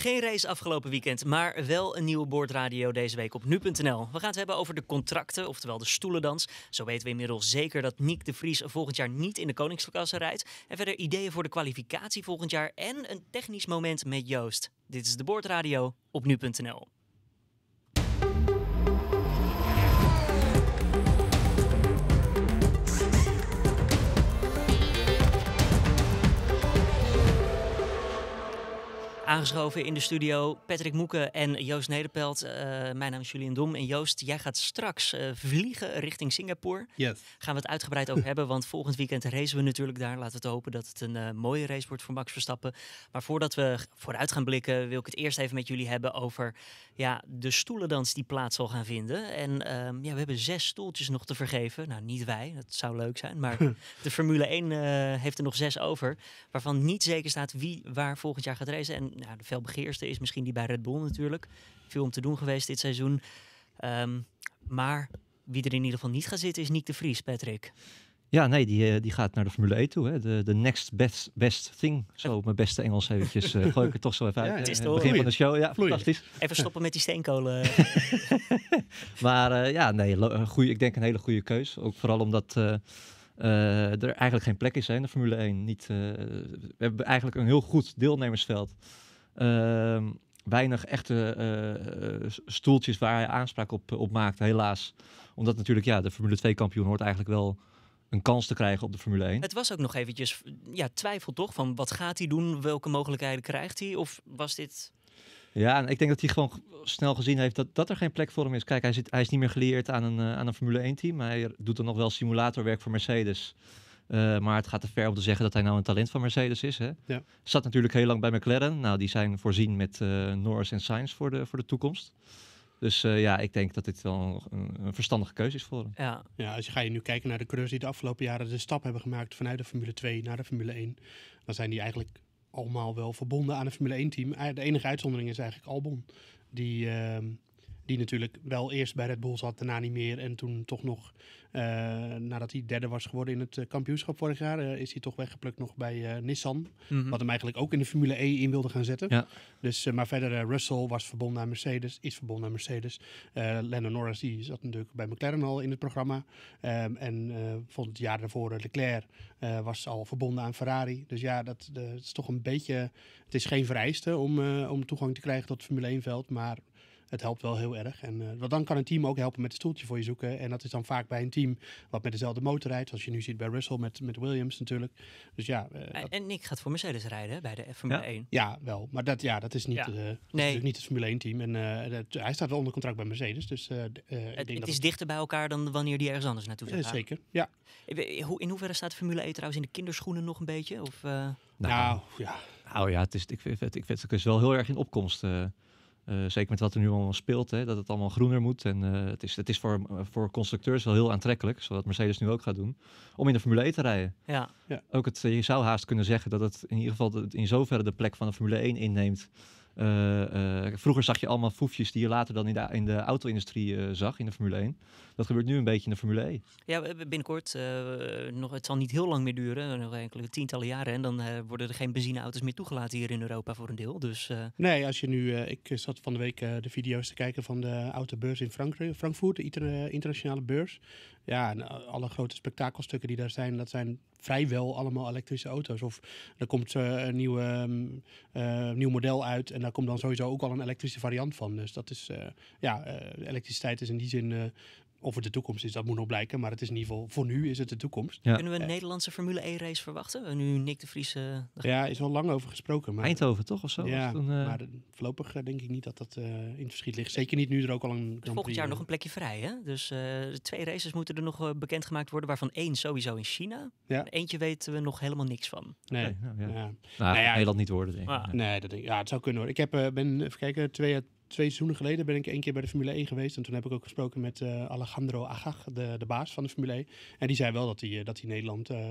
Geen race afgelopen weekend, maar wel een nieuwe boordradio deze week op nu.nl. We gaan het hebben over de contracten, oftewel de stoelendans. Zo weten we inmiddels zeker dat Nick de Vries volgend jaar niet in de Koningsklasse rijdt. En verder ideeën voor de kwalificatie volgend jaar en een technisch moment met Joost. Dit is de boordradio op nu.nl. Aangeschoven in de studio Patrick Moeken en Joost Nederpelt. Eh, mijn naam is Julian Dom. En Joost, jij gaat straks eh, vliegen richting Singapore. Yes. Gaan we het uitgebreid over hebben, want volgend weekend racen we natuurlijk daar. Laten we het hopen dat het een eh, mooie race wordt voor Max Verstappen. Maar voordat we vooruit gaan blikken, wil ik het eerst even met jullie hebben over ja, de stoelendans die plaats zal gaan vinden. En ehm, ja, we hebben zes stoeltjes nog te vergeven. Nou, niet wij, dat zou leuk zijn. Maar de Formule 1 eh, heeft er nog zes over. Waarvan niet zeker staat wie waar volgend jaar gaat racen. En nou, de felbegeerste is misschien die bij Red Bull natuurlijk. Veel om te doen geweest dit seizoen. Ehm, maar wie er in ieder geval niet gaat zitten is Nick de Vries, Patrick. Ja, nee, die, eh, die gaat naar de Formule 1 e toe. Hè. De, de next best, best thing. Zo, mijn beste Engels eventjes. Uh, gooi ik het toch zo even uit. Ja, het is het eh, begin van de show. Ja, fantastisch. Even stoppen met die steenkolen. maar ja, nee, goeie, ik denk een hele goede keus. Ook vooral omdat er eigenlijk geen plek is in de Formule 1. Niet, we hebben eigenlijk een heel goed deelnemersveld. Ehm, weinig echte stoeltjes waar hij aanspraak op, op maakt, helaas. Omdat natuurlijk ja, de Formule 2 kampioen hoort eigenlijk wel een kans te krijgen op de Formule 1. Het was ook nog eventjes ja, twijfel toch? Van wat gaat hij doen? Welke mogelijkheden krijgt hij? Of was dit... Ja, en ik denk dat hij gewoon snel gezien heeft dat, dat er geen plek voor hem is. Kijk, hij, zit, hij is niet meer geleerd aan een, eh, aan een Formule 1-team. Hij doet dan nog wel simulatorwerk voor Mercedes. Eh, maar het gaat te ver om te zeggen dat hij nou een talent van Mercedes is. Hè? Ja. Zat natuurlijk heel lang bij McLaren. Nou, die zijn voorzien met uh, Norris en Sainz voor de, voor de toekomst. Dus eh, ja, ik denk dat dit wel een, een, verstandige keuze is voor hem. Ja. ja, als je ga je nu kijken naar de coureurs die de afgelopen jaren de stap hebben gemaakt vanuit de Formule 2 naar de Formule 1, dan zijn die eigenlijk allemaal wel verbonden aan een Formule 1 team. Eh, de enige uitzondering is eigenlijk Albon. Die, ehm, die natuurlijk wel eerst bij Red Bull zat, daarna niet meer. En toen toch nog, eh, nadat hij derde was geworden in het eh, kampioenschap vorig jaar, eh, is hij toch weggeplukt nog bij Nissan. Mhm. Wat hem eigenlijk ook in de Formule E in wilde gaan zetten. Ja. Dus, maar verder, Russell was verbonden aan Mercedes, is verbonden aan Mercedes. Lennon Norris die zat natuurlijk bij McLaren al in het programma. Ehm, en vond het jaar daarvoor Leclerc was al verbonden aan Ferrari. Dus ja, dat, is toch een beetje... Het is geen vereiste om, om toegang te krijgen tot het Formule 1-veld, maar het helpt wel heel erg. En uh, dan kan een team ook helpen met een stoeltje voor je zoeken. En dat is dan vaak bij een team wat met dezelfde motor rijdt. Als je nu ziet bij Russell met, met Williams natuurlijk. Dus ja. Eh, en Nick gaat voor Mercedes rijden bij de Formule 1. Ja, wel. Maar dat, ja, dat is niet, eh, nee. niet het Formule 1 team. En hij staat wel onder contract bij Mercedes. Dus, het, dat is dichter bij elkaar dan wanneer die ergens anders naartoe zou zeker, ja. In hoeverre staat Formule 1 trouwens in de kinderschoenen nog een beetje? Of, nou, nou, ja. Nou ja, het is, ik, vind, ik vind het is wel heel erg in opkomst. Eh, zeker met wat er nu allemaal speelt, hè, dat het allemaal groener moet. En eh, het is, het is voor, voor constructeurs wel heel aantrekkelijk, zoals Mercedes nu ook gaat doen, om in de Formule 1 e te rijden. Ja. ja. Ook het, je zou haast kunnen zeggen dat het in ieder geval in zoverre de plek van de Formule 1 e inneemt. Eh, eh, vroeger zag je allemaal foefjes die je later dan in de, in de auto-industrie eh, zag, in de Formule 1. Dat gebeurt nu een beetje in de Formule 1. E. Ja, binnenkort, nog, het zal niet heel lang meer duren, nog enkele tientallen jaren. En dan worden er geen benzineauto's meer toegelaten hier in Europa voor een deel. Dus, Nee, als je nu, ik zat van de week de video's te kijken van de autobeurs in Frankfurt, de internationale beurs. Ja, en eh, alle grote spektakelstukken die daar zijn, dat zijn vrijwel allemaal elektrische auto's. Of er komt eh, een nieuw mm, eh, nieuw model uit en daar komt dan sowieso ook al een elektrische variant van. Dus dat is, ja, elektriciteit is in die zin of het de toekomst is, dat moet nog blijken. Maar het is in ieder geval, voor nu is het de toekomst. Ja. Kunnen we een eh. Nederlandse Formule 1 race verwachten? Nu Nick de Vries... Eh, ja, is al lang over gesproken. Maar, Eindhoven toch of zo? Ja, dan, eh, maar voorlopig denk ik niet dat dat in verschiet ligt. Zeker niet nu er ook al een... volgend jaar nog een plekje vrij, hè? Dus twee races moeten er nog bekendgemaakt worden, waarvan één sowieso in China. Ja. Eentje weten we nog helemaal niks van. Nee, nou, ja. ja. Nou, nou Nederland niet worden, denk ik. Ah. Nee, dat ik. Ja, het zou kunnen worden. Ik heb, ben, even kijken, twee twee seizoenen geleden ben ik één keer bij de Formule 1 geweest. En toen heb ik ook gesproken met eh, Alejandro Agag, de, de baas van de Formule 1. En die zei wel dat hij, eh, dat hij Nederland eh,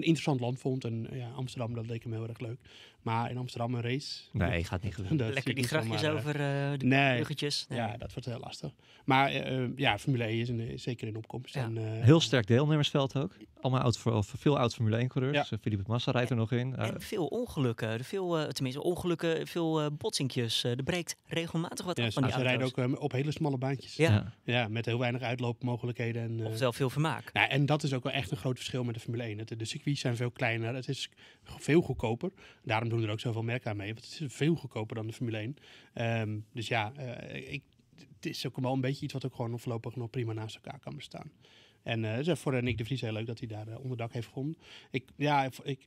een interessant land vond. En eh, ja, Amsterdam, dat leek hem heel erg leuk. Maar in Amsterdam een race... Nee, gaat niet gelukken. Lekker die grafjes eh, over eh, de nee, Nee. Ja, dat wordt heel lastig. Maar ja, Formule 1 is, een, zeker in opkomst. En, heel sterk deelnemersveld ook. Allemaal oud, of veel oud Formule 1 coureurs. Zo Philippe Massa rijdt er nog in. En veel ongelukken. Veel, tenminste, ongelukken, veel botsingjes. er breekt regelmatig wat af van die ze rijden ook op hele smalle baantjes. Ja. ja, met heel weinig uitloopmogelijkheden. En, of zelf veel vermaak. Nou, en dat is ook wel echt een groot verschil met de Formule 1. dat de circuit zijn veel kleiner. Het is veel goedkoper. Daarom doen er ook zoveel merken aan mee. Want het is veel goedkoper dan de Formule 1. Ehm, dus ja, eh, ik, het is ook wel een beetje iets wat ook gewoon voorlopig nog prima naast elkaar kan bestaan. En uh, voor eh, Nick de Vries heel leuk dat hij daar onderdak heeft gevonden. Ik, ja, ik,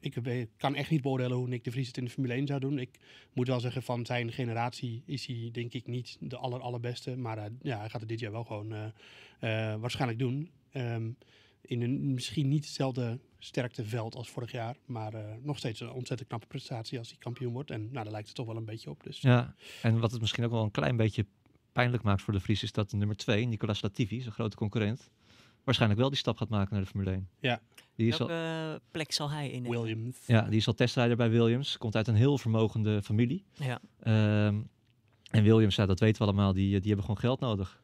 ik kan echt niet beoordelen hoe Nick de Vries het in de Formule 1 zou doen. Ik moet wel zeggen, van zijn generatie is hij denk ik niet de aller, allerbeste. Maar ja, hij gaat het dit jaar wel gewoon waarschijnlijk doen. Ehm, in een misschien niet hetzelfde sterkteveld als vorig jaar. Maar eh, nog steeds een ontzettend knappe prestatie als hij kampioen wordt. En nou, daar lijkt het toch wel een beetje op. Dus. Ja, en wat het misschien ook wel een klein beetje pijnlijk maakt voor de Vries... is dat nummer 2, Nicolas Latifi, zijn grote concurrent... waarschijnlijk wel die stap gaat maken naar de Formule 1. Ja. Die is Welke al... plek zal hij in? Williams. Ja, die is al testrijder bij Williams. Komt uit een heel vermogende familie. Ja. Ehm, en Williams, ja, dat weten we allemaal, die, die hebben gewoon geld nodig.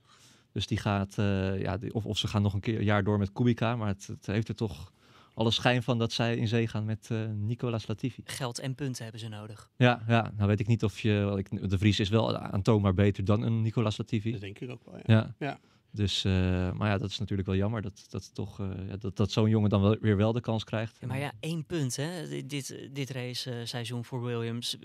Dus die gaat, eh, ja, of, of ze gaan nog een keer een jaar door met Kubica, maar het, het, heeft er toch alle schijn van dat zij in zee gaan met uh, Nicolas Latifi. Geld en punten hebben ze nodig. Ja, ja, nou weet ik niet of je, de Vries is wel aantoonbaar beter dan een Nicolas Latifi. Dat denk ik ook wel, ja. ja. Dus, eh, maar ja, dat is natuurlijk wel jammer dat, dat, toch, dat, dat zo'n jongen dan wel, weer wel de kans krijgt. maar ja, één punt hè, dit, dit race seizoen voor Williams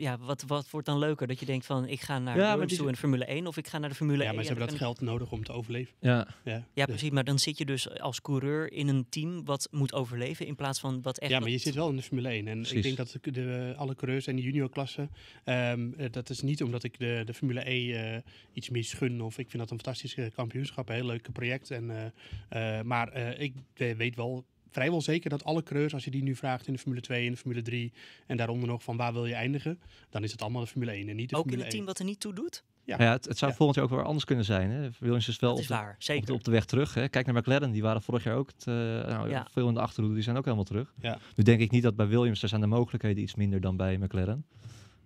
ja, wat, wat wordt dan leuker? Dat je denkt van, ik ga naar ja, toe in Formule 1 of ik ga naar de Formule 1. Ja, maar ze hebben dat geld nodig om te overleven. Ja, ja, ja dus- precies. Maar dan zit je dus als coureur in een team wat moet overleven in plaats van wat echt... Ja, maar je zit wel in de Formule 1. En ik denk dat de, de, alle coureurs en de juniorklassen, ehm, eh, dat is niet omdat ik de, de Formule 1 e, eh, iets meer schun of ik vind dat een fantastisch kampioenschap, een heel leuk project. En, eh, maar ik weet wel vrijwel zeker dat alle coureurs, als je die nu vraagt in de Formule 2 en de Formule 3 en daaronder nog van waar wil je eindigen, dan is het allemaal de Formule 1 en niet de ook Formule in het team wat er niet toe doet? Ja, ja het, zou volgend jaar ook weer anders kunnen zijn. Williams is wel op, de, Op, de, weg terug. Hè? Kijk naar McLaren, die waren vorig jaar ook te, eh, nou, ja. veel in de achterhoede, die zijn ook helemaal terug. Nu denk ik niet dat bij Williams, daar zijn de mogelijkheden iets minder dan bij McLaren.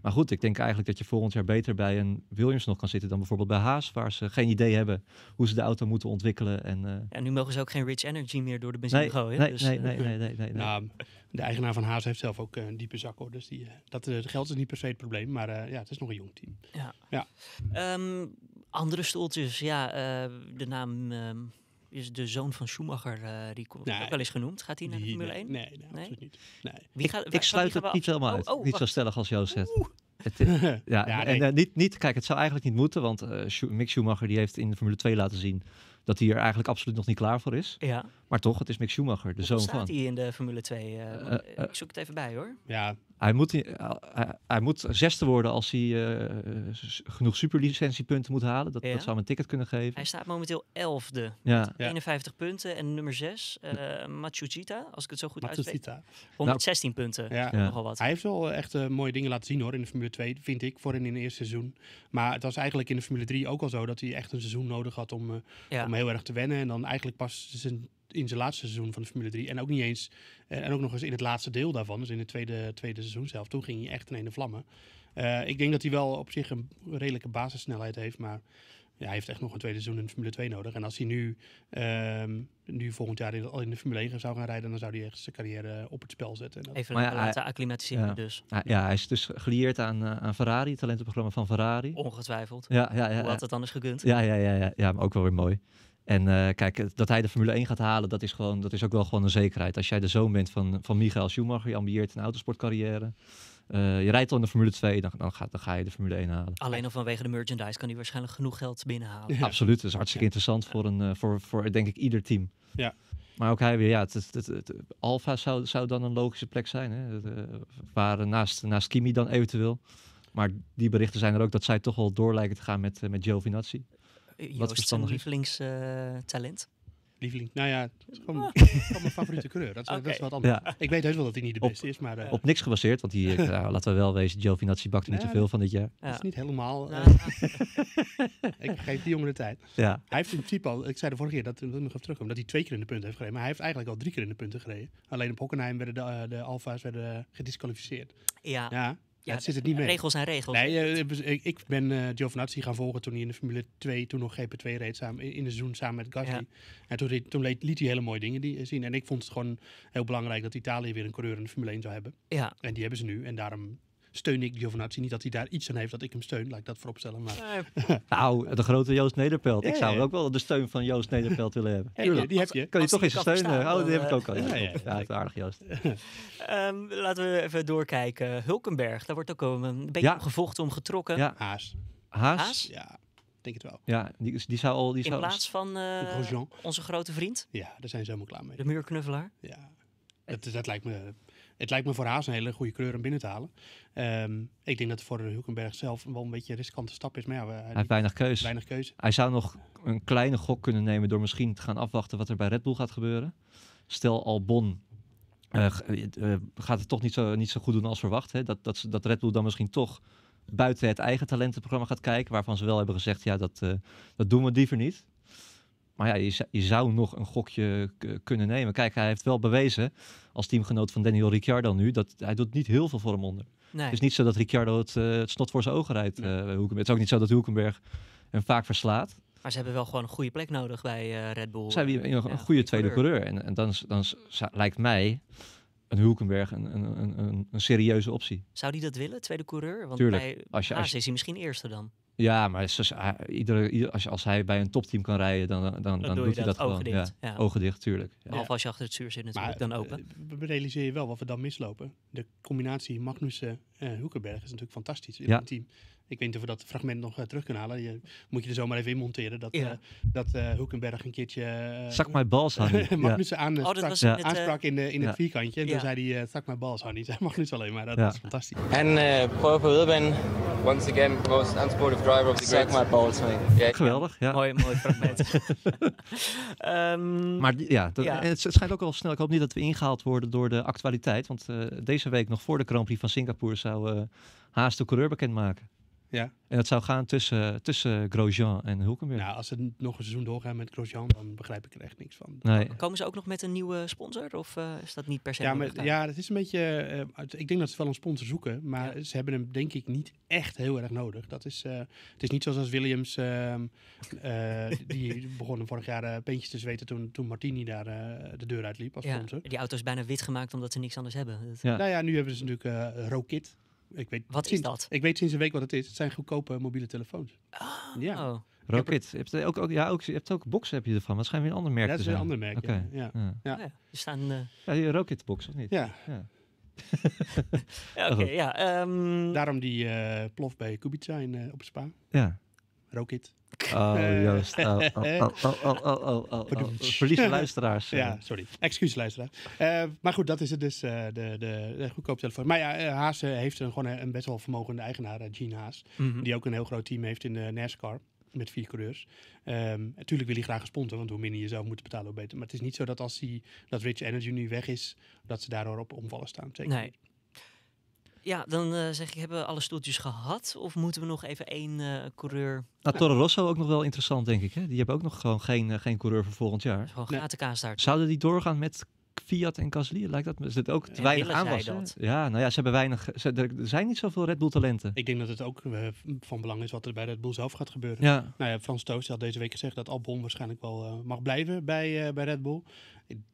Maar goed, ik denk eigenlijk dat je volgend jaar beter bij een Williams nog kan zitten dan bijvoorbeeld bij Haas, waar ze geen idee hebben hoe ze de auto moeten ontwikkelen. En, eh, ja, nu mogen ze ook geen Rich Energy meer door de benzine nee, gooien. Nee, dus, nee, eh, nee, nee, nee, nee, nou, de eigenaar van Haas heeft zelf ook eh, een diepe zak, hoor. Dus die, dat geld is niet per se het probleem, maar ja, het is nog een jong team. Ja. ja. Ehm, andere stoeltjes, ja, de naam... Ehm, is de zoon van Schumacher, uh, die komt ook wel eens genoemd. Gaat hij naar de Formule 1? Nee, nee, nee, niet. ik, sluit het niet helemaal oh, uit. Oh, niet zo stellig als Joost zegt. Het, ja, en, niet, niet, kijk, het zou eigenlijk niet moeten, want eh, Mick Schumacher die heeft in de Formule 2 laten zien dat hij er eigenlijk absoluut nog niet klaar voor is. Ja. Maar toch, het is Mick Schumacher, de zoon staat van. staat hij in de Formule 2? Eh, ik zoek het even bij hoor. Ja, hij moet, eh, hij, moet zesde worden als hij eh, genoeg superlicentiepunten moet halen. Dat, dat zou hem een ticket kunnen geven. Hij staat momenteel elfde. Ja. Met 51 punten. En nummer 6, uh, eh, Matsuchita, als ik het zo goed uitspreek. 116 punten. Ja. Nogal wat. Hij heeft wel echt mooie dingen laten zien hoor in de Formule 2, vind ik. Voor in het eerste seizoen. Maar het was eigenlijk in de Formule 3 ook al zo dat hij echt een seizoen nodig had om, om heel erg te wennen. En dan eigenlijk pas zijn in zijn laatste seizoen van de Formule 3. En ook niet eens. Eh, en ook nog eens in het laatste deel daarvan. Dus in het tweede, tweede seizoen zelf. Toen ging hij echt in de vlammen. Eh, ik denk dat hij wel op zich een redelijke basissnelheid heeft. Maar ja, hij heeft echt nog een tweede seizoen in Formule 2 nodig. En als hij nu, ehm, nu volgend jaar al in de Formule 1 zou gaan rijden, dan zou hij echt zijn carrière op het spel zetten. Even maar ja, laten acclimatiseren ja. dus. Ja, ja, hij is dus gelieerd aan, eh, aan Ferrari, het talentenprogramma van Ferrari. Ongetwijfeld. Ja, ja, ja, Hoe had het anders gekund? Ja, ja, ja, ja, ja maar ook wel weer mooi. En eh, kijk, dat hij de Formule 1 gaat halen, dat is, gewoon, dat is ook wel gewoon een zekerheid. Als jij de zoon bent van, van Michael Schumacher, je ambieert een autosportcarrière. Eh, je rijdt al in de Formule 2, dan, dan, ga, dan ga je de Formule 1 halen. Alleen al vanwege de merchandise kan hij waarschijnlijk genoeg geld binnenhalen. Ja. Absoluut, dat is hartstikke interessant voor, een, eh, voor, voor denk ik ieder team. Ja. Maar ook hij weer, ja, het, het, het, Alfa zou, zou dan een logische plek zijn. Hè? waar naast, naast Kimi dan eventueel. Maar die berichten zijn er ook dat zij toch wel door lijken te gaan met, met Giovinazzi. Eh, wat is zijn lievelingstalent? Lieveling. Nou ja, van ah. is gewoon, mijn favoriete kleur. Dat is, dat is wat anders. Ik weet heus wel dat hij niet de beste is, maar... Eh, op niks gebaseerd, want hij uh, eh, laten we wel wezen, Giovinazzi bakt er niet zoveel van dit jaar. Dat is niet helemaal... Ah. ik geef die jongen de tijd. Ja. Hij heeft in principe al, ik zei de vorige keer, dat, dat nog even terugkomen, dat hij twee keer in de punten heeft gereden. Maar hij heeft eigenlijk al drie keer in de punten gereden. Alleen op Hockenheim werden de, de Alfa's werden, gedisqualificeerd. Ja. ja ja, het zit het dus niet meer Regels zijn regels. Nee, eh, ik ben uh, eh, Giovinazzi gaan volgen toen hij in de Formule 2, toen nog GP2 reed, samen, in de seizoen samen met Gasly. En toen, liet, liet, hij hele mooie dingen eh, zien. En ik vond het gewoon heel belangrijk dat Italië weer een coureur in de Formule 1 zou hebben. Ja. En die hebben ze nu. En daarom steun ik Giovinazzi. Niet dat hij daar iets aan heeft dat ik hem steun, laat ik dat vooropstellen. Maar... Nee. nou, de grote Joost Nederpelt. ik zou ook wel de steun van Joost Nederpelt willen hebben. die heb je. Kan je toch eens steunen? Eh, oh, die heb eh, ik ook al. Ja, ja, aardig Joost. Ehm, laten we even doorkijken. Hulkenberg, daar wordt ook een beetje gevolgd, gevochten, om getrokken. Ja. Haas. Haas? Ja denk het wel. Ja, die, die zou al... Die In plaats van eh, onze grote vriend? Ja, daar zijn ze helemaal klaar mee. De muurknuffelaar? Ja, dat, dat lijkt me het lijkt me voor Haas een hele goede kleur om binnen te halen. Ehm, ik denk dat het voor Hulkenberg zelf wel een beetje een riskante stap is. Maar ja, hij, heeft weinig keuze. Hij zou nog een kleine gok kunnen nemen door misschien te gaan afwachten wat er bij Red Bull gaat gebeuren. Stel Albon uh, gaat het toch niet zo, niet zo goed doen als verwacht. Hè? Dat, dat, dat Red Bull dan misschien toch buiten het eigen talentenprogramma gaat kijken. Waarvan ze wel hebben gezegd, ja, dat, dat doen we liever niet. Maar ja, je, zou nog een gokje kunnen nemen. Kijk, hij heeft wel bewezen als teamgenoot van Daniel Ricciardo nu dat hij doet niet heel veel voor hem onder. Het is niet zo dat Ricciardo het, uh, het snot voor zijn ogen rijdt. Nee. Eh, het is ook niet zo dat Hulkenberg hem vaak verslaat. Maar ze hebben wel gewoon een goede plek nodig bij eh, Red Bull. Ze hebben een, een goede tweede coureur. En, en dan, dan, lijkt mij een Hulkenberg een, een, een, serieuze optie. Zou die dat willen, tweede coureur? Want Tuurlijk. als je, als is hij misschien eerste dan. Ja, maar is, dus, ah, iedere, als, als hij bij een topteam kan rijden, dan, dan, dan, doet hij dat, gewoon. ja. Ogen dicht, tuurlijk. Ja. als je achter het zuur zit natuurlijk, dan eh, open. We realiseer je wel wat we dan mislopen. De combinatie Magnussen en eh, Hoekenberg is natuurlijk fantastisch in het team. Ik weet niet of we dat fragment nog eh, terug kunnen halen. Je, moet je er zomaar even in monteren. Dat, ja. Eh, dat Hoekenberg eh, een keertje... zak mijn bals, Hanni. Magnussen aan, oh, strak, ja. aansprak in, in het vierkantje. En toen zei hij, zak mijn bals, mag Zei Magnussen alleen maar. Dat is fantastisch. En Purple Wilben, once again, most unsportive driver of the Zak mijn balls, Hanni. Geweldig, ja. Mooi, mooi fragment. Ehm, maar ja, dat, het, schijnt ook al snel. Ik hoop niet dat we ingehaald worden door de actualiteit. Want deze week, nog voor de Grand van Singapore, zou uh, Haas de coureur bekendmaken. Ja. En dat zou gaan tussen, tussen Grosjean en Hulkenberg. Nou, als ze nog een seizoen doorgaan met Grosjean, dan begrijp ik er echt niks van. Nee. Komen ze ook nog met een nieuwe sponsor? Of eh, is dat niet per se? Ja, maar, ja dat is een beetje. Eh, ik denk dat ze wel een sponsor zoeken, maar ze hebben hem denk ik niet echt heel erg nodig. Dat is, eh, het is niet zoals als Williams, ehm, die begonnen vorig jaar peentjes te zweten toen, toen Martini daar de deur uitliep als sponsor. Die auto is bijna wit gemaakt omdat ze niks anders hebben. Nou ja, nu hebben ze natuurlijk uh, Rokit ik weet wat is dat? Ik weet sinds een week wat het is. Het zijn goedkope mobiele telefoons. Oh. Ja. Oh. Rocket. Je hebt eh, ook, ook, ja, ook, je hebt ook boxen heb je ervan. Waarschijnlijk weer een ander merk ja, dat zijn een ander merk, ja. Ja. ja. Oh staan... Uh... Ja, Rocket box, of niet? Ja. ja. Oké, ja. Ehm, Daarom die eh, plof bij Kubica in, op Spa. Ja. Rocket. Oh, juist. Oh, oh, oh, luisteraars. Ja, sorry. Excuus luisteraars. maar goed, dat is het dus, de, de, de goedkoop telefoon. Maar ja, Haas heeft gewoon een best wel vermogende eigenaar, Gene Haas. Die ook een heel groot team heeft in de NASCAR met vier coureurs. natuurlijk wil hij graag sponsoren, want hoe minder je zou moeten betalen, hoe beter. Maar het is niet zo dat als die, dat Rich Energy nu weg is, dat ze daardoor op omvallen staan. Zeker. Nee, ja, dan eh, zeg ik, hebben we alle stoeltjes gehad? Of moeten we nog even één eh, coureur... Nou, Rosso ook nog wel interessant, denk ik. Hè? Die hebben ook nog gewoon geen, eh, geen coureur voor volgend jaar. Gewoon nee. gatenkaas daar. Zouden die doorgaan met Fiat en Gasly? Lijkt dat, is het ook te weinig aanwas? Ja, nou ja, ze hebben weinig... er zijn niet zoveel Red Bull talenten. Ik denk dat het ook van belang is wat er bij Red Bull zelf gaat gebeuren. Ja. Nou ja, Frans Toos had deze week gezegd dat Albon waarschijnlijk wel mag blijven bij, bij Red Bull.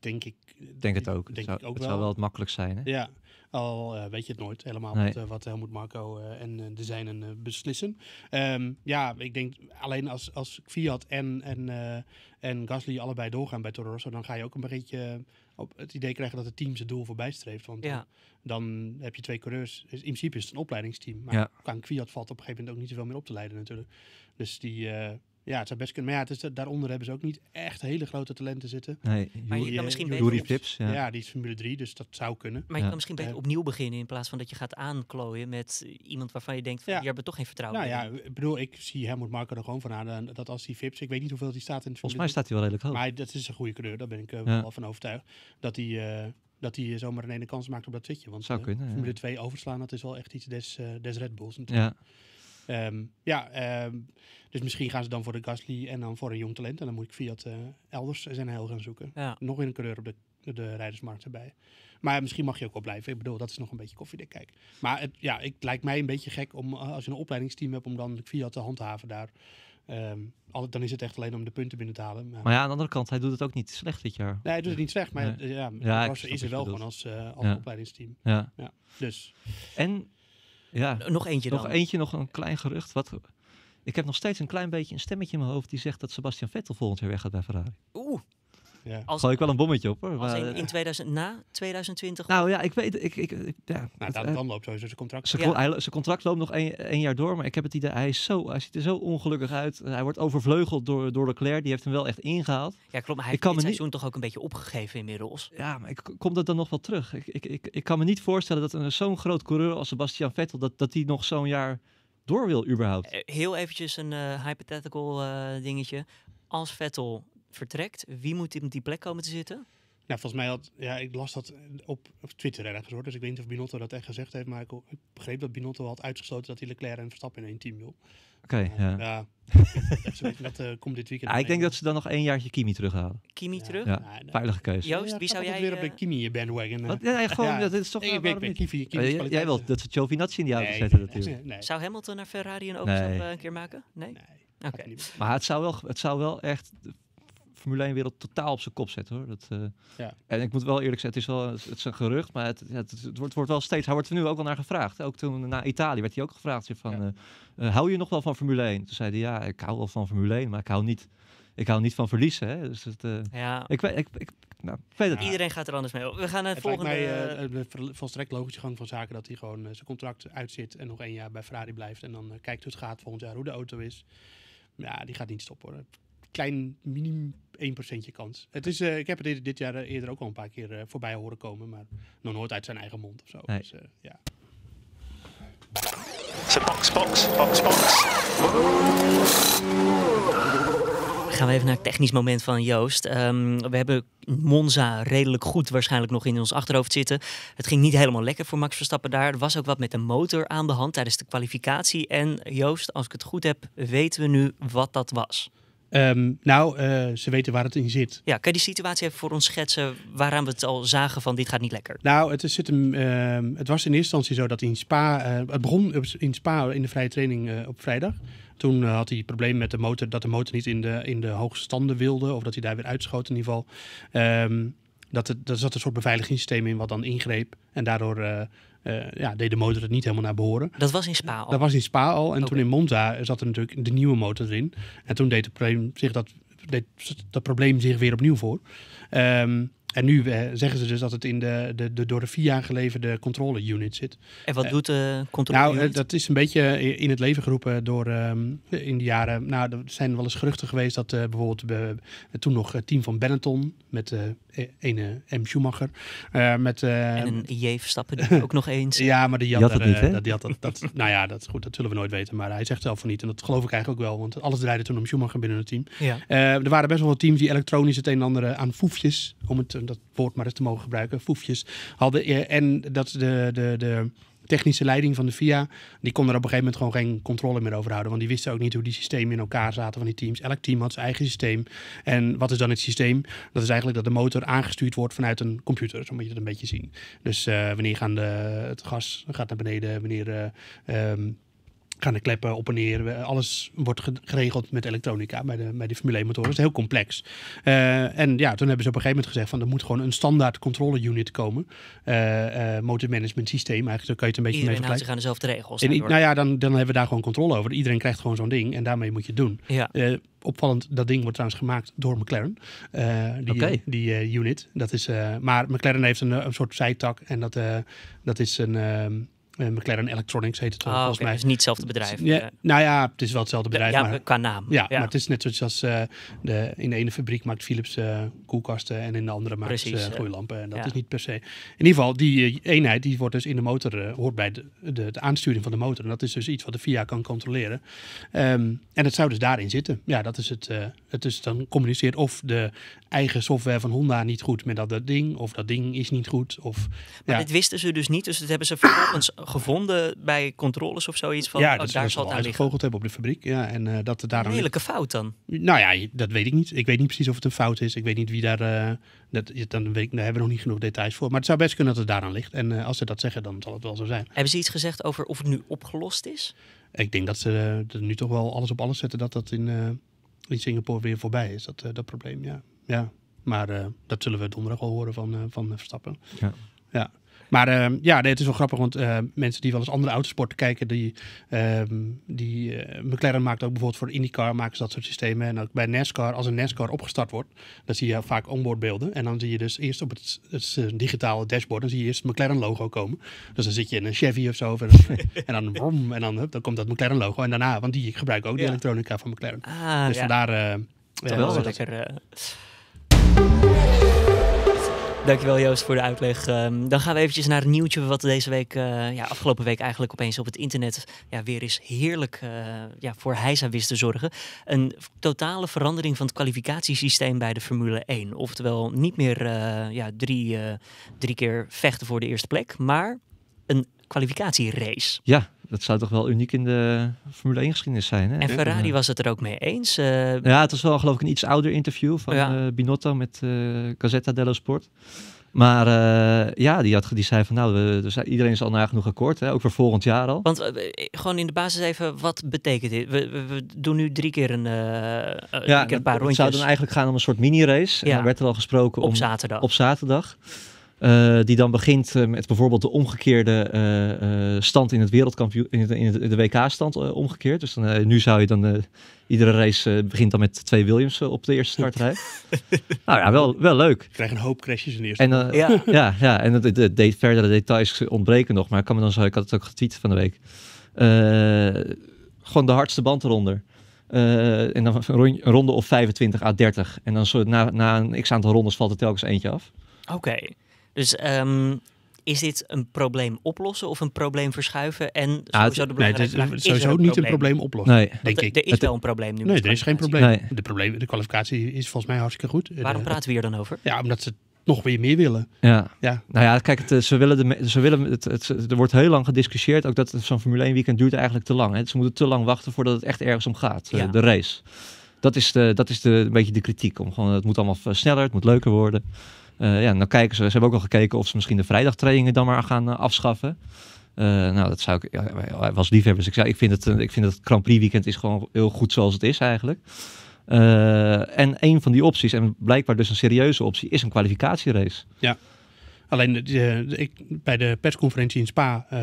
Denk ik... Denk het ook. Denk het zou, ik ook het wel. zou wel het makkelijk zijn, hè? Ja. Al eh, weet je het nooit helemaal wat, eh, wat Helmoet eh, Marco en de zijnen beslissen. Ehm, ja, ik denk alleen als, als Fiat en, en, en Gasly allebei doorgaan bij Toro Rosso, dan ga je ook een beetje op het idee krijgen dat het team zijn doel voorbij streeft. Want dan, heb je twee coureurs. In principe is het een opleidingsteam. Maar ja. Fiat valt op een gegeven moment ook niet zoveel meer op te leiden natuurlijk. Dus die, ja, het zou best kunnen. Maar ja, daaronder hebben ze ook niet echt hele grote talenten zitten. Nee, maar je kan misschien ja. die is Formule 3, dus dat zou kunnen. Maar je kan misschien opnieuw beginnen in plaats van dat je gaat aanklooien met iemand waarvan je denkt, van, ja. je hebt toch geen vertrouwen nou, in. Ja, ik bedoel, ik zie Helmut Marco er gewoon van aan eh, dat als hij Vips, ik weet niet hoeveel hij staat in het Volgens mij staat hij wel redelijk hoog. Maar dat is een goede kleur, daar ben ik eh, wel van overtuigd. Dat hij... Eh, dat hij zomaar een ene kans maakt op dat zitje. Want Zou kunnen, Formule 2 overslaan, dat is wel echt iets des, des Red Bulls. Natuurlijk. Ja. Ehm, ja, ehm, dus misschien gaan ze dan voor de Gasly en dan voor een jong talent. En dan moet ik Fiat uh, elders zijn heel gaan zoeken. Nog in een kleur op de, de rijdersmarkt erbij. Maar misschien mag je ook wel blijven. Ik bedoel, dat is nog een beetje koffiedik kijk. Maar het, ja, het lijkt mij een beetje gek om, eh, als je een opleidingsteam hebt, om dan Fiat te handhaven daar. Ehm, dan is het echt alleen om de punten binnen te halen. Maar, maar, ja, aan de andere kant, hij doet het ook niet slecht dit jaar. Nee, hij doet het niet slecht, maar nee. ja, is er wel gewoon als, eh, als ja. opleidingsteam. Ja. Dus. En ja. Nog eentje dan. Nog eentje, nog een klein gerucht. Wat, ik heb nog steeds een klein beetje een stemmetje in mijn hoofd die zegt dat Sebastian Vettel volgend jaar weg gaat bij Ferrari. Oeh. Ja. Als, ik wel een bommetje op hoor. Maar, in, eh, in, 2000, na 2020? Nou ja, ik weet. Ik, ik, ja, nou, dan, eh, dan loopt sowieso zijn contract. Zijn, contract loopt nog één jaar door, maar ik heb het idee, hij, is zo, hij ziet er zo ongelukkig uit. Hij wordt overvleugeld door, door Leclerc, die heeft hem wel echt ingehaald. Ja, klopt, maar hij ik heeft het seizoen toch ook een beetje opgegeven inmiddels. Ja, maar ik kom dat dan nog wel terug. Ik, ik, ik, ik kan me niet voorstellen dat een zo'n groot coureur als Sebastian Vettel, dat, dat die nog zo'n jaar door wil überhaupt. Eh, heel eventjes een uh, hypothetical dingetje. Als Vettel vertrekt, wie moet in die plek komen te zitten? Nou, volgens mij had, ja, ik las dat op, op Twitter ergens hoor, dus ik weet niet of Binotto dat echt gezegd heeft, maar ik, begreep dat Binotto had uitgesloten dat hij Leclerc en Verstappen in één team wil. Oké, okay, uh, eh, ja. dat uh, eh, komt dit weekend. ik denk dat ze dan nog één jaartje Kimi terughalen. Kimi terug? Ja, Veilige keuze. Joost, wie zou jij... weer op eh, de Kimi bandwagon. Wat? Ja, gewoon, dat is toch... Ik ben Kimi. Oh, jij wilt dat ze Giovinazzi in die auto zetten natuurlijk. Zou Hamilton naar Ferrari een overstap een keer maken? Nee? Oké. Maar het zou, wel, het zou wel echt Formule 1 wereld totaal op zijn kop zetten hoor. Dat, eh, ja. En ik moet wel eerlijk zeggen, het is wel het is een gerucht, maar het, het, het, wordt, wordt wel steeds. Hij wordt er nu ook wel naar gevraagd. Ook toen naar Italië werd hij ook gevraagd van eh, eh, hou je nog wel van Formule 1? Toen zei hij ja, ik hou wel van Formule 1, maar ik hou niet, ik hou niet van verliezen. Hè. Dus het, ja. ik, ik, nou, weet het. Iedereen gaat er anders mee. We gaan het, volgende. volstrekt logisch gang van zaken dat hij gewoon zijn contract uitzit en nog één jaar bij Ferrari blijft en dan kijkt hoe het gaat volgend jaar hoe de auto is. Ja, die gaat niet stoppen hoor klein minimum 1% kans. Het is, eh, ik heb het dit, jaar eerder ook al een paar keer eh, voorbij horen komen, maar nog nooit uit zijn eigen mond of zo. Dus, uh, ja. box, box, box, box. Gaan we even naar het technisch moment van Joost. Ehm, we hebben Monza redelijk goed waarschijnlijk nog in ons achterhoofd zitten. Het ging niet helemaal lekker voor Max Verstappen daar. Er was ook wat met de motor aan de hand tijdens de kwalificatie. En Joost, als ik het goed heb, weten we nu wat dat was. Ehm, nou, eh, ze weten waar het in zit. Ja, kan je die situatie even voor ons schetsen waaraan we het al zagen van dit gaat niet lekker? Nou, het, is, ehm, het was in eerste instantie zo dat in Spa, eh, het begon in Spa in de vrije training eh, op vrijdag. Toen had hij probleem met de motor, dat de motor niet in de, in de hoogste standen wilde of dat hij daar weer uitschoot in ieder geval. Ehm, dat er, dat zat een soort beveiligingssysteem in wat dan ingreep en daardoor uh, ja, deed de motor het niet helemaal naar behoren. Dat was in Spa al? Dat was in Spa al. En toen in Monza zat er natuurlijk de nieuwe motor in En toen deed, het probleem zich dat, deed dat probleem zich weer opnieuw voor. Ehm, en nu eh, zeggen ze dus dat het in de, de, de door de VIA geleverde controle unit zit. En wat eh, doet de controle nou, unit? Nou, dat is een beetje in het leven geroepen door ehm, in de jaren. Nou, er zijn wel eens geruchten geweest dat uh, bijvoorbeeld toen nog het team van Benetton met e-, ene M. Schumacher. met, en een J. Verstappen ook nog eens. ja, maar die had, dat niet, hè? die had dat, dat, nou ja, dat, goed, dat zullen we nooit weten. Maar hij zegt zelf van niet. En dat geloof ik eigenlijk ook wel. Want alles draaide toen om Schumacher binnen het team. Ja. er waren best wel wat teams die elektronisch het een en ander aan foefjes, om het om dat woord maar eens te mogen gebruiken, foefjes hadden. Eh, en dat de, de, de technische leiding van de FIA, die kon er op een gegeven moment gewoon geen controle meer over houden. Want die wisten ook niet hoe die systemen in elkaar zaten van die teams. Elk team had zijn eigen systeem. En wat is dan het systeem? Dat is eigenlijk dat de motor aangestuurd wordt vanuit een computer. Zo moet je dat een beetje zien. Dus eh, wanneer gaan de, het gas gaat naar beneden, wanneer... Eh, ehm, gaan de kleppen eh, op en neer. Alles wordt geregeld met elektronica bij de, bij de Formule 1 motoren. Het is heel complex. Eh, en ja, toen hebben ze op een gegeven moment gezegd van er moet gewoon een standaard controle unit komen. Uh, motor management systeem eigenlijk, zo kan je het een beetje iedereen mee Iedereen houdt zich aan dezelfde regels. En, nou ja, dan, dan hebben we daar gewoon controle over. Iedereen krijgt gewoon zo'n ding en daarmee moet je het doen. Ja. opvallend, dat ding wordt trouwens gemaakt door McLaren. die die unit. Dat is, maar McLaren heeft een, een soort zijtak en dat, dat is een... Ehm, eh, McLaren Electronics heet het wel, eh, ah, volgens mij. Het is dus niet hetzelfde bedrijf. Ja, Nou ja, het is wel hetzelfde bedrijf. Ja, maar, qua naam. Ja, maar het is net zoals eh, de, in de ene fabriek maakt Philips koelkasten en in de andere maakt Precies, uh, gloeilampen. En dat is niet per se. In ieder geval, die eenheid die wordt dus in de motor, hoort bij de, de, de, aansturing van de motor. En dat is dus iets wat de FIA kan controleren. Ehm, en het zou dus daarin zitten. Ja, dat is het. het is dan communiceert of de eigen software van Honda niet goed met dat, ding, of dat ding is niet goed. Of, maar dit wisten ze dus niet, dus dat hebben ze vervolgens gevonden bij controles of zoiets? Van, ja, oh, daar zal het aan uitgevogeld hebben op de fabriek. Ja, en uh, dat daar een heerlijke fout dan? Nou ja, dat weet ik niet. Ik weet niet precies of het een fout is. Ik weet niet wie daar. Uh, dat, dan weet ik, daar hebben we nog niet genoeg details voor. Maar het zou best kunnen dat het daaraan ligt. En eh, als ze dat zeggen, dan zal het wel zo zijn. Hebben ze iets gezegd over of het nu opgelost is? Ik denk dat ze nu toch wel alles op alles zetten dat dat in, in Singapore weer voorbij is. Dat, dat probleem, ja. ja. Maar dat zullen we donderdag al horen van, van Verstappen. Ja. ja. Maar ehm, ja, het is wel grappig, want eh, mensen die wel eens andere autosporten kijken, die, ehm, die eh, McLaren maakt ook bijvoorbeeld voor IndyCar, maken ze dat soort systemen. En ook bij NASCAR, als een NASCAR opgestart wordt, dan zie je vaak onboardbeelden. En dan zie je dus eerst op het, het digitale dashboard, dan zie je eerst het McLaren-logo komen. Dus dan zit je in een Chevy of zo. en dan, en dan, hup, dan komt dat McLaren-logo. En daarna, want die ik gebruik ook de elektronica van McLaren. Ah, dus ja. vandaar... Uh, wel lekker... Dankjewel Joost voor de uitleg. Ehm, dan gaan we eventjes naar het nieuwtje wat deze week, eh, ja, afgelopen week eigenlijk opeens op het internet ja, weer eens heerlijk uh, ja, voor heisa wist te zorgen. Een totale verandering van het kwalificatiesysteem bij de Formule 1. Oftewel niet meer eh, ja, drie, drie keer vechten voor de eerste plek, maar een kwalificatierace. Ja, dat zou toch wel uniek in de Formule 1 geschiedenis zijn. Hè? En Ferrari was het er ook mee eens. Eh. Ja, het was wel geloof ik een iets ouder interview van eh, Binotto met uh, Gazzetta dello Sport. Maar ja, die, had, die zei van nou, we, iedereen is al nagenoeg akkoord, hè? ook voor volgend jaar al. Want gewoon in de basis even, wat betekent dit? We, we, doen nu drie keer een, een paar rondjes. Het zou dan eigenlijk gaan om een soort mini-race. Ja. werd er al gesproken op zaterdag. Op zaterdag. Eh, die dan begint eh, met bijvoorbeeld de omgekeerde eh, stand in het wereldkampioen, in, de, de WK-stand omgekeerd. Dus dan, nu zou je dan iedere race begint dan met twee Williams op de eerste startrij. nou ja, wel, wel leuk. Ik krijg een hoop crashes in de eerste. En, ja. ja. ja, en de, de, verdere details ontbreken nog, maar ik kan me dan zo, ik had het ook getweet van de week. gewoon de hardste band eronder. en dan een ronde of 25 à 30. En dan zo, na, na een x aantal rondes valt er telkens eentje af. Oké. Dus ehm, is dit een probleem oplossen of een probleem verschuiven? En ah, sowieso, de nee, het, het is sowieso niet een probleem oplossen, nee. denk ik. Er is het, wel een probleem nu. Nee, er is geen probleem. De, probleem. de kwalificatie is volgens mij hartstikke goed. Eh, Waarom praten we hier dan over? Ja, omdat ze nog weer meer willen. Ja. ja. Nou ja, kijk, het, eh, ze willen, de, ze willen het, het, er wordt heel lang gediscussieerd. Ook dat zo'n Formule 1 weekend duurt eigenlijk te lang. Hè. Ze moeten te lang wachten voordat het echt ergens om gaat, eh, de race. Dat is, de, dat is de, een beetje de kritiek. Om gewoon, het moet allemaal sneller, het moet leuker worden. Uh, ja, dan kijken ze. Ze hebben ook al gekeken of ze misschien de vrijdagtrainingen dan maar gaan eh, afschaffen. Uh, nou, dat zou ik ja, was liefhebbers. Ik, ik, vind het, ik vind het Grand Prix weekend is gewoon heel goed zoals het is eigenlijk. en een van die opties, en blijkbaar dus een serieuze optie, is een kwalificatierace. Ja. Alleen eh, ik, bij de persconferentie in Spa eh,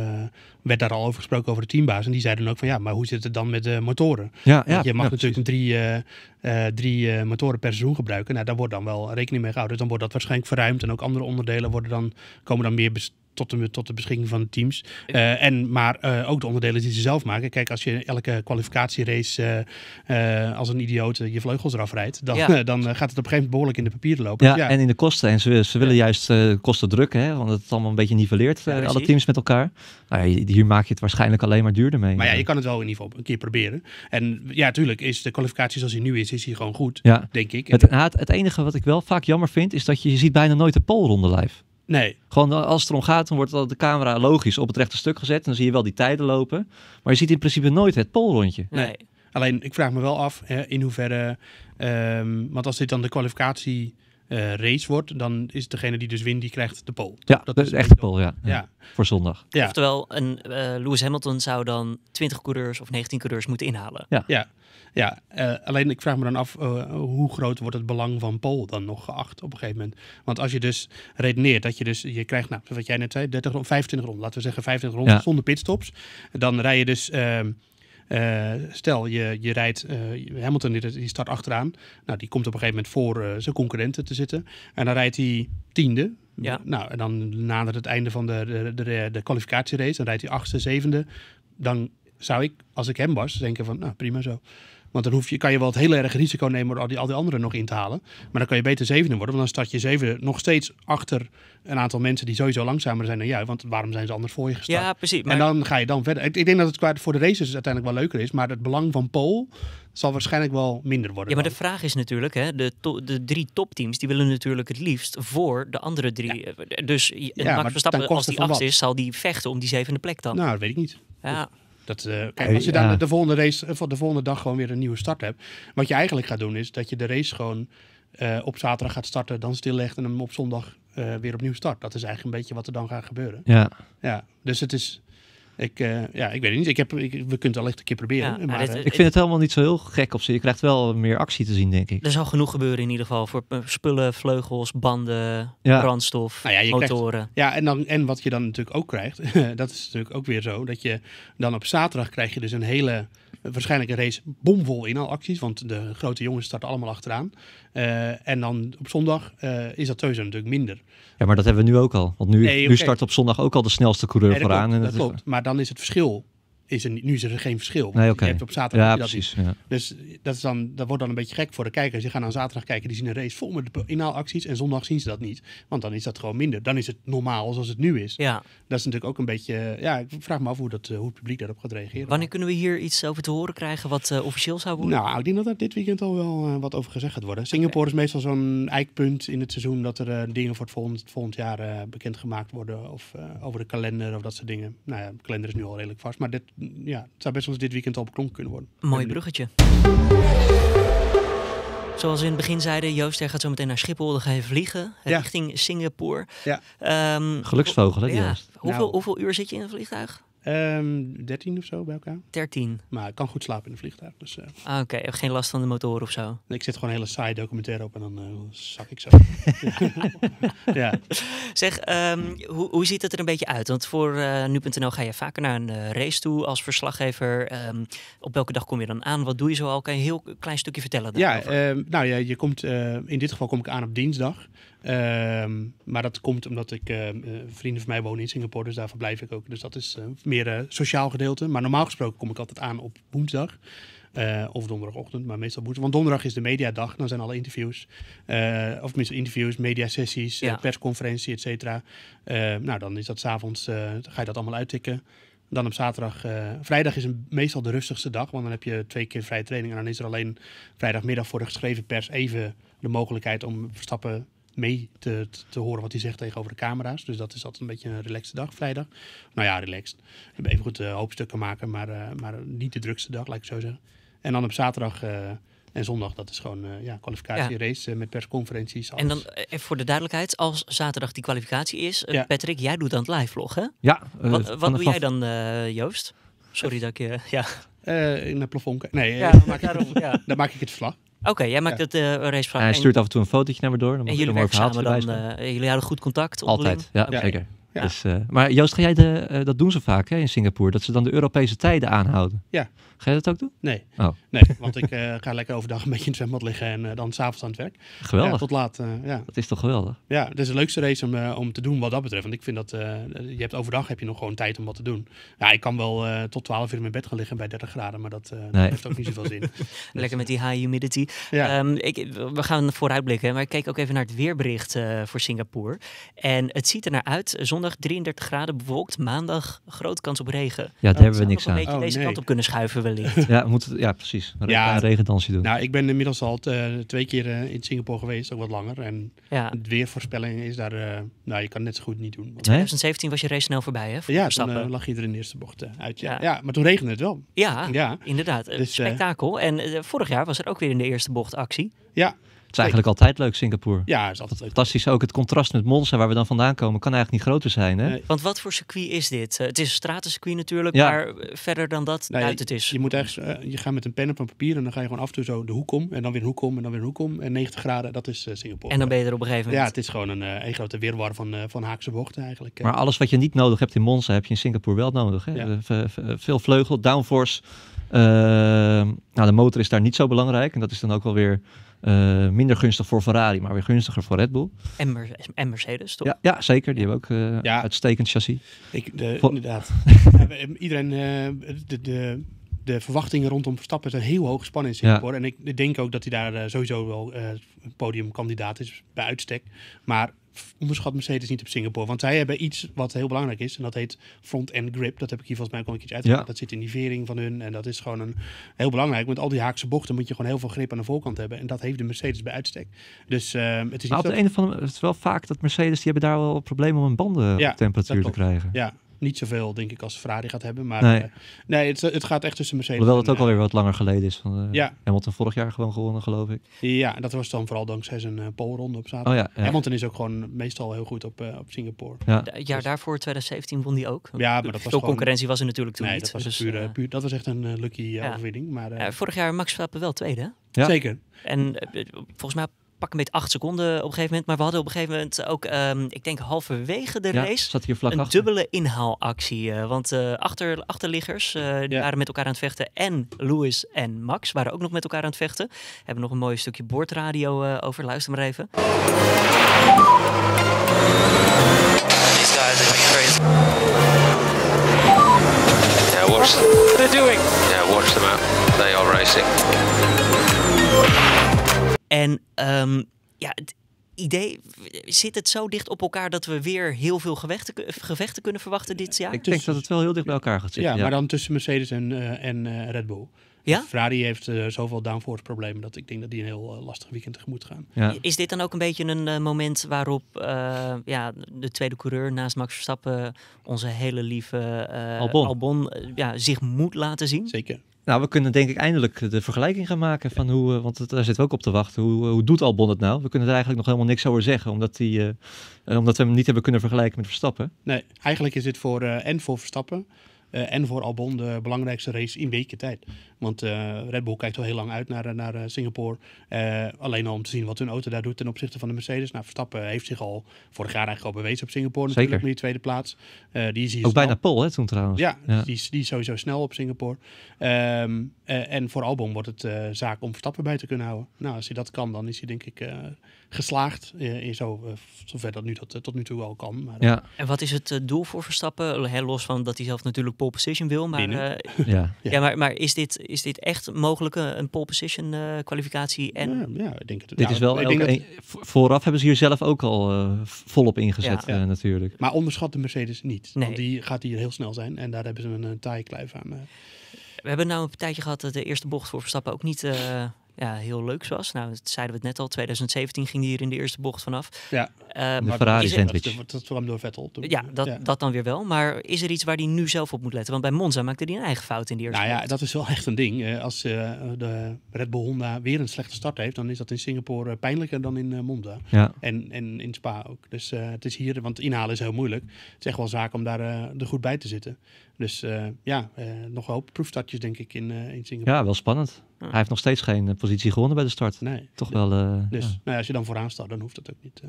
werd daar al over gesproken over de teambaas. En die zeiden ook van ja, maar hoe zit het dan met de motoren? Ja, ja, je mag natuurlijk drie, eh, drie motoren per seizoen gebruiken. Nou, daar wordt dan wel rekening mee gehouden. Dus dan wordt dat waarschijnlijk verruimd. En ook andere onderdelen worden dan, komen dan meer tot de, tot de beschikking van de teams. Eh, en, maar eh, ook de onderdelen die ze zelf maken. Kijk, als je elke kwalificatierace eh, als een idioot je vleugels eraf rijdt, dan, dan gaat het op een gegeven moment behoorlijk in de papieren lopen. Ja, dus en in de kosten. En ze, willen juist kosten drukken, hè, want het is allemaal een beetje nivelleert, alle teams met elkaar. Nou, hier maak je het waarschijnlijk alleen maar duurder mee. Maar ja, je kan het wel in ieder geval een keer proberen. En ja, tuurlijk is de kwalificatie zoals hij nu is, is hij gewoon goed, denk ik. Nou, het, het, enige wat ik wel vaak jammer vind, is dat je, je ziet bijna nooit de polronde live. Nee. Gewoon als het erom gaat, dan wordt de camera logisch op het rechte stuk gezet. En dan zie je wel die tijden lopen. Maar je ziet in principe nooit het polrondje. Nee. nee. Alleen, ik vraag me wel af hè, in hoeverre... Um, want als dit dan de kwalificatie eh, race wordt, dan is degene die dus wint, die krijgt de pole. Ja, dat is echt de pole, ja. Ja. Voor zondag. Ja. Oftewel, een eh, Lewis Hamilton zou dan 20 coureurs of 19 coureurs moeten inhalen. Ja, ja. ja. Eh, alleen ik vraag me dan af, hoe groot wordt het belang van pole dan nog geacht op een gegeven moment? Want als je dus redeneert dat je dus, je krijgt, nou, wat jij net zei, 30 rond, 25 ronden, laten we zeggen 25 ronden zonder pitstops, dan rij je dus... Ehm, eh, stel, je, je rijdt eh, Hamilton, die start achteraan. Nou, die komt op een gegeven moment voor eh, zijn concurrenten te zitten. En dan rijdt hij tiende. Ja. Nou, en dan nadert het einde van de, de, de, de kwalificatierace, dan rijdt hij achtste, zevende. Dan zou ik, als ik hem was, denken van, nou prima zo. Want dan hoef je, kan je wel het heel erg risico nemen om al die, al die anderen nog in te halen. Maar dan kan je beter zevende worden, want dan start je zeven nog steeds achter een aantal mensen die sowieso langzamer zijn dan jij. Want waarom zijn ze anders voor je gestart? Ja, precies. En dan ga je dan verder. Ik, ik denk dat het voor de races uiteindelijk wel leuker is, maar het belang van Pole zal waarschijnlijk wel minder worden. Ja, maar de vraag is natuurlijk, hè, de, de drie topteams die willen natuurlijk het liefst voor de andere drie. Dus eh, Max Verstappen, als die acht is, zal die vechten om die zevende plek dan. Nou, dat weet ik niet. Ja. Dat, eh, als je dan de, volgende race, eh, de volgende dag gewoon weer een nieuwe start hebt. Wat je eigenlijk gaat doen is dat je de race gewoon eh, op zaterdag gaat starten, dan stillegt en hem op zondag weer opnieuw start. Dat is eigenlijk een beetje wat er dan gaat gebeuren. Ja. ja dus het is, ik, eh, ja, ik weet het niet. Ik heb, we kunnen het al echt een keer proberen. maar, eh, eh, ik vind het helemaal niet zo heel gek op zich. Je krijgt wel meer actie te zien, denk ik. Er zal genoeg gebeuren in ieder geval. Voor spullen, vleugels, banden, brandstof, nou ja, motoren. ja, en, dan, en wat je dan natuurlijk ook krijgt, dat is natuurlijk ook weer zo, dat je dan op zaterdag krijg je dus een hele, waarschijnlijk een race bomvol in al acties Want de grote jongens starten allemaal achteraan. en dan op zondag is dat thuis natuurlijk minder. Ja, maar dat hebben we nu ook al. Want nu, nu start op zondag ook al de snelste coureur vooraan. en dat, dat klopt. Maar dan is het verschil is er, nu is er geen verschil. Nee, Je hebt op zaterdag ja, dat precies, Dus dat, is dan, dat wordt dan een beetje gek voor de kijkers. Die gaan aan zaterdag kijken, die zien een race vol met inhaalacties. En zondag zien ze dat niet. Want dan is dat gewoon minder. Dan is het normaal zoals het nu is. Ja. Dat is natuurlijk ook een beetje... Ja, ik vraag me af hoe, dat, eh, hoe het publiek daarop gaat reageren. Wanneer kunnen we hier iets over te horen krijgen wat eh, officieel zou worden? Nou, ik denk dat er dit weekend al wel eh, wat over gezegd gaat worden. Singapore is meestal zo'n eikpunt in het seizoen... dat er dingen voor het volgend, volgend jaar bekend bekendgemaakt worden. Of over de kalender of dat soort dingen. Nou ja, de kalender is nu al redelijk vast. Maar dit, ja, het zou best wel eens dit weekend al beklonken kunnen worden. Mooi bruggetje. Zoals we in het begin zeiden, Joost hij gaat zo meteen naar Schiphol. Dan ga je vliegen eh, richting Singapore. Ja. Ehm, Geluksvogel, hè, Joost? Hoeveel, nou. hoeveel uur zit je in een vliegtuig? Um, ehm, 13 of zo bij elkaar. 13. Maar ik kan goed slapen in de vliegtuig. Dus, Heb eh. ah, oké. Geen last van de motor of zo? ik zet gewoon een hele saaie documentaire op en dan eh, zak ik zo. ja. Zeg, ehm, hoe, hoe ziet het er een beetje uit? Want voor eh, nu.nl ga je vaker naar een race toe als verslaggever. Ehm, op welke dag kom je dan aan? Wat doe je zo al? Kan je een heel klein stukje vertellen? Daarover? Ja, nou ja, je komt, in dit geval kom ik aan op dinsdag. Ehm, maar dat komt omdat ik ehm, eh, vrienden van mij wonen in Singapore, dus daar verblijf ik ook. Dus dat is eh, meer eh, sociaal gedeelte. Maar normaal gesproken kom ik altijd aan op woensdag. of donderdagochtend, maar meestal woensdag. Want donderdag is de mediadag, dan zijn alle interviews. of tenminste interviews, mediasessies, persconferentie, et cetera. Ehm, nou, dan is dat s'avonds, ga je dat allemaal uittikken. Dan op zaterdag. vrijdag is een, meestal de rustigste dag, want dan heb je twee keer vrije training. En dan is er alleen vrijdagmiddag voor de geschreven pers even de mogelijkheid om Verstappen mee te, te, horen wat hij zegt tegenover de camera's. Dus dat is altijd een beetje een relaxte dag, vrijdag. Nou ja, relaxed. Even goed uh, eh, hoopstukken maken, maar, eh, maar niet de drukste dag, laat ik zo zeggen. En dan op zaterdag eh, en zondag, dat is gewoon uh, ja, kwalificatierace met persconferenties. En dan even voor de duidelijkheid, als zaterdag die kwalificatie is, Patrick, jij doet dan het live vlog, hè? Ja. wat, wat doe jij dan, Joost? Sorry dat ik... ja. in het plafond. Nee, ja, daarom, ja. dan maak ik het vlak. Oké, jij maakt het uh, eh, racevraag. Hij stuurt af en toe een fotootje naar me door. Dan en jullie werken samen dan, eh, jullie hadden goed contact? Altijd, ja, zeker. Dus, eh, maar Joost, ga jij de, eh, dat doen ze vaak hè, in Singapore, dat ze dan de Europese tijden aanhouden. Ja. Ga je dat ook doen? Nee. Oh. Nee, want ik eh, ga lekker overdag een beetje in het zwembad liggen en dan s'avonds aan het werk. Geweldig. tot laat, ja. Dat is toch geweldig? Ja, het is de leukste race om, om te doen wat dat betreft. Want ik vind dat, je hebt overdag heb je nog gewoon tijd om wat te doen. Ja, ik kan wel tot 12 uur in mijn bed gaan liggen bij 30 graden, maar dat, heeft ook niet zoveel zin. Dus lekker met die high humidity. Ehm, ik, we gaan vooruitblikken, maar ik kijk ook even naar het weerbericht voor Singapore. En het ziet er naar uit, zonder 33 graden bewolkt. Maandag grote kans op regen. Ja, daar hebben we niks aan. een beetje oh, deze kant op kunnen schuiven wellicht. ja, moet, ja precies. Re een regendansje doen. Nou, ik ben inmiddels al eh, twee keer eh, in Singapore geweest, ook wat langer. En ja. het weervoorspelling is daar... Eh, nou, je kan het net zo goed niet doen. 2017 was je race snel voorbij, hè? ja, dan lag je er in de eerste bocht uit. Ja. ja. maar toen regende het wel. Ja, ja. inderdaad. Dus, spektakel. En vorig jaar was er ook weer in de eerste bocht actie. Ja, het is eigenlijk altijd leuk, Singapore. Ja, is altijd Fantastisch ook het contrast met Monza, waar we dan vandaan komen, kan eigenlijk niet groter zijn. Hè? Want wat voor circuit is dit? Eh, het is een stratencircuit natuurlijk, maar eh, verder dan dat uit het is. Je, moet echt, eh, je gaat met een pen op een papier en dan ga je gewoon af en toe zo de hoek om. En dan weer hoek om en dan weer hoek om. En 90 graden, dat is Singapore. En dan ben je er op een gegeven moment. Ja, het is gewoon een, een grote wirwar van, van haakse bochten eigenlijk. Maar alles wat je niet nodig hebt in Monza, heb je in Singapore wel nodig. Hè? Veel vleugel, downforce. nou, de motor is daar niet zo belangrijk. En dat is dan ook wel weer eh, minder gunstig voor Ferrari, maar weer gunstiger voor Red Bull. En, Mercedes, toch? Ja, zeker. Die hebben ook eh, uitstekend chassis. Ik, de, inderdaad. Eh, iedereen, de, de, de, verwachtingen rondom Verstappen zijn heel hoog gespannen in Singapore. En ik denk ook dat hij daar sowieso wel podiumkandidaat is bij uitstek. Maar onderschat Mercedes niet op Singapore. Want zij hebben iets wat heel belangrijk is. En dat heet front-end grip. Dat heb ik hier volgens mij ook al een keertje uitgelegd. Dat zit in die vering van hun. En dat is gewoon een, heel belangrijk. Met al die haakse bochten moet je gewoon heel veel grip aan de voorkant hebben. En dat heeft de Mercedes bij uitstek. Dus ehm, het is niet maar de ene een het is wel vaak dat Mercedes, die hebben daar wel problemen om een banden op temperatuur te krijgen. Ja, niet zoveel, denk ik, als Ferrari gaat hebben. Maar nee, eh, nee het, gaat echt tussen Mercedes Hoewel het ook alweer eh, wat langer geleden is. Van, eh, ja. Hamilton vorig jaar gewoon gewonnen, geloof ik. Ja, dat was dan vooral dankzij zijn uh, polronde op zaterdag. Oh, ja, Hamilton is ook gewoon meestal heel goed op, op Singapore. Ja, ja dus- daarvoor, 2017, won die ook. Ja, maar dat was concurrentie was er natuurlijk toen nee, niet. Dat was, dus, puur, dat was echt een lucky overwinning. Maar, vorig jaar Max Verstappen wel tweede, Ja. Zeker. En volgens mij pak een beetje acht seconden op een gegeven moment. Maar we hadden op een gegeven moment ook, ehm, ik denk halverwege de race, een dubbele inhaalactie. Eh, want eh, achter, achterliggers eh, die waren met elkaar aan het vechten. En Lewis en Max waren ook nog met elkaar aan het vechten. Hebben nog een mooi stukje boordradio over. Luister maar even. These watch them. watch them They are racing. En ehm, ja, het idee, zit het zo dicht op elkaar dat we weer heel veel gevechten, kunnen verwachten dit jaar? Ik denk dat het wel heel dicht bij elkaar gaat zitten. Ja, maar dan tussen Mercedes en, eh, en eh, Red Bull. Ja? Ferrari heeft eh, zoveel downforce problemen dat ik denk dat die een heel lastig weekend tegemoet gaan. Is dit dan ook een beetje een moment waarop ja, de tweede coureur naast Max Verstappen, onze hele lieve Albon, Albon ja, zich moet laten zien? Zeker. Nou, we kunnen denk ik eindelijk de vergelijking gaan maken van hoe, eh, want daar zitten we ook op te wachten, hoe, eh, hoe doet Albon het nou? We kunnen er eigenlijk nog helemaal niks over zeggen, omdat, die, eh, omdat we hem niet hebben kunnen vergelijken met Verstappen. Nee, eigenlijk is dit voor, en voor Verstappen, eh, en voor Albon de belangrijkste race in weken tijd. Want eh, Red Bull kijkt al heel lang uit naar, eh, naar Singapore. alleen al om te zien wat hun auto daar doet ten opzichte van de Mercedes. Nou, Verstappen heeft zich al vorig jaar eigenlijk al bewezen op Singapore. Natuurlijk Zeker. met die tweede plaats. die is Ook bijna Pol, hè, toen trouwens. Ja, Die, is, die is sowieso snel op Singapore. Ehm, en voor Albon wordt het zaak om Verstappen bij te kunnen houden. Nou, als hij dat kan, dan is hij denk ik geslaagd. in zo, zover dat nu dat, tot nu toe al kan. Maar, ja. En wat is het doel voor Verstappen? los van dat hij zelf natuurlijk pole position wil. Maar, eh, ja. ja. maar, maar is, dit, is dit echt mogelijk een pole position eh, kwalificatie? En... Ja, ja, ik denk het. Dit is wel elke, dat... Vooraf hebben ze hier zelf ook al eh, volop ingezet ja. natuurlijk. Maar onderschat de Mercedes niet. Want die gaat hier heel snel zijn. En daar hebben ze een, een kluif aan. We hebben nou een tijdje gehad dat de eerste bocht voor Verstappen ook niet ja, heel leuk was. Nou, dat zeiden we het net al, 2017 ging hij hier in de eerste bocht vanaf. Ja, eh, de Ferrari-sandwich. Dat kwam door Vettel. Toen. Ja dat, ja. dat dan weer wel. Maar is er iets waar hij nu zelf op moet letten? Want bij Monza maakte hij een eigen fout in de eerste Nou ja, dat is wel echt een ding. Als eh, de Red Bull Honda weer een slechte start heeft, dan is dat in Singapore eh, pijnlijker dan in Monza. Ja. En, en in Spa ook. Dus het is hier, want inhalen is heel moeilijk. Het is echt wel zaak om daar er goed bij te zitten. Dus eh, ja, eh, nog een hoop proefstartjes denk ik in, eh, in Singapore. Ja, wel spannend. Hij heeft nog steeds geen positie gewonnen bij de start. Nee. Toch wel. dus Nou ja, als je dan vooraan staat, dan hoeft dat ook niet.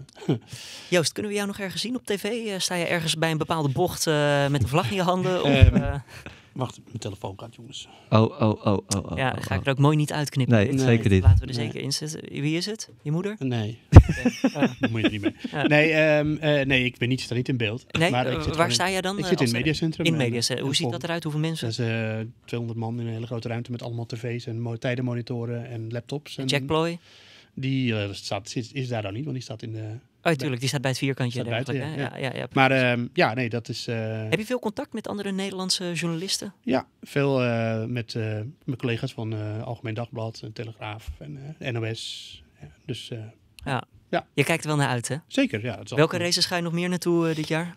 Joost, kunnen we jou nog ergens zien op tv? sta je ergens bij een bepaalde bocht met een vlag in je handen? of, Wacht, mijn telefoon gaat, jongens. Oh, oh, oh, oh. oh ja, oh, ga oh. ik er ook mooi niet uitknippen. Nee, nee. zeker niet. Laten we er zeker in zitten. Wie is het? Je moeder? Nee. moet je niet meer. Nee, ehm, eh, nee, ik ben niet, sta niet in beeld. Nee, maar ik eh, zit waar sta jij dan? Ik eh, zit in het mediacentrum. In mediacentrum. Hoe ziet dat eruit? Hoeveel mensen? Dat is 200 man in een hele grote ruimte met allemaal tv's en tijdenmonitoren en laptops. En Jack Ploy? Die staat, is, is, daar dan niet, want die staat in de Oh, tuurlijk, die staat bij het vierkantje. Buiten, ja. ja, ja maar ehm, ja, nee, dat is. Eh, Heb je veel contact met andere Nederlandse journalisten? Ja, veel eh, met eh, mijn collega's van Algemeen Dagblad, en Telegraaf en NOS. dus. ja. ja. Je kijkt er wel naar uit, hè? Zeker, ja. Welke races ga je nog meer naartoe dit jaar?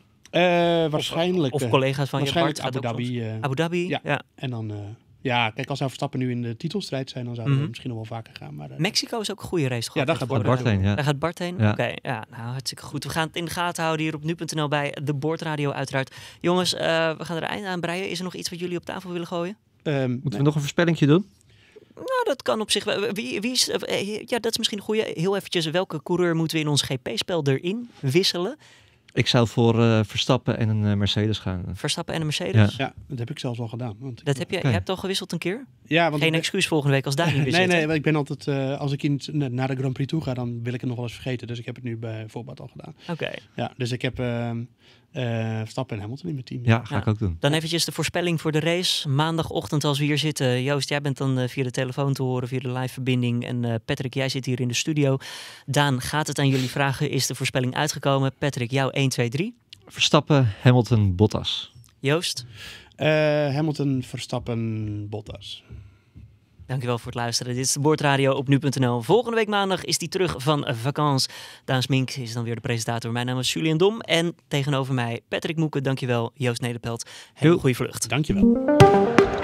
waarschijnlijk. Of, collega's van waarschijnlijk je Abu Dhabi. Abu Dhabi. Ja. En dan ja, kijk, als zou Verstappen nu in de titelstrijd zijn, dan zouden we mhm. misschien nog wel vaker gaan. Maar, eh, Mexico is ook een goede race. Ja, daar gaat Bart, heen. Ja. Daar gaat Bart heen. Ja. Oké, ja, nou hartstikke goed. We gaan het in de gaten houden hier op nu.nl bij de Boordradio uiteraard. Jongens, eh, we gaan er eind aan breien. Is er nog iets wat jullie op tafel willen gooien? Ehm, moeten we nog een voorspellingje doen? Nou, dat kan op zich. Wie, wie is, eh, ja, dat is misschien een goede. Heel eventjes, welke coureur moeten we in ons GP-spel erin wisselen? Ik zou voor eh, Verstappen en een eh, Mercedes gaan. Verstappen en een Mercedes? Ja. dat heb ik zelfs al gedaan. Want dat heb je, je hebt al gewisseld een keer? Ja, want Geen excuus volgende week als daar niet Nee, nee, ik ben altijd, uh, als ik in, naar de Grand Prix toe ga, dan wil ik het nog wel eens vergeten. Dus ik heb het nu bij voorbaat al gedaan. Oké. Ja, dus ik heb ehm, eh, Verstappen en Hamilton in mijn team. Ja, ga ik ook doen. Dan eventjes de voorspelling voor de race. Maandagochtend als we hier zitten. Joost, jij bent dan eh, via de telefoon te horen, via de live verbinding. En eh, Patrick, jij zit hier in de studio. Daan, gaat het aan jullie vragen? Is de voorspelling uitgekomen? Patrick, Jouw 1, 2, 3. Verstappen, Hamilton, Bottas. Joost? Hamilton, Verstappen, Bottas. Dankjewel voor het luisteren. Dit is de Boordradio op nu.nl. Volgende week maandag is die terug van vakantie. Daan Mink is dan weer de presentator. Mijn naam is Julian Dom. En tegenover mij Patrick Moeken. Dankjewel. Joost Nederpelt. Heel goede vlucht. Dankjewel.